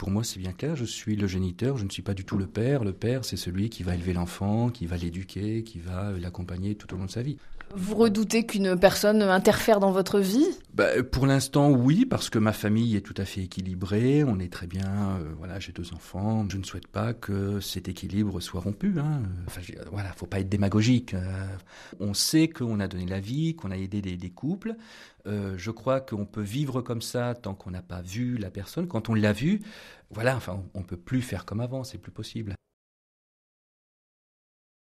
Pour moi, c'est bien clair, je suis le géniteur, je ne suis pas du tout le père. Le père, c'est celui qui va élever l'enfant, qui va l'éduquer, qui va l'accompagner tout au long de sa vie. Vous redoutez qu'une personne interfère dans votre vie bah, Pour l'instant, oui, parce que ma famille est tout à fait équilibrée, on est très bien, euh, voilà, j'ai deux enfants, je ne souhaite pas que cet équilibre soit rompu. Hein. Enfin, voilà, faut pas être démagogique. Euh. on sait qu'on a donné la vie, qu'on a aidé des, couples. Euh, je crois qu'on peut vivre comme ça tant qu'on n'a pas vu la personne. Quand on l'a vu voilà, enfin, on ne peut plus faire comme avant, c'est plus possible.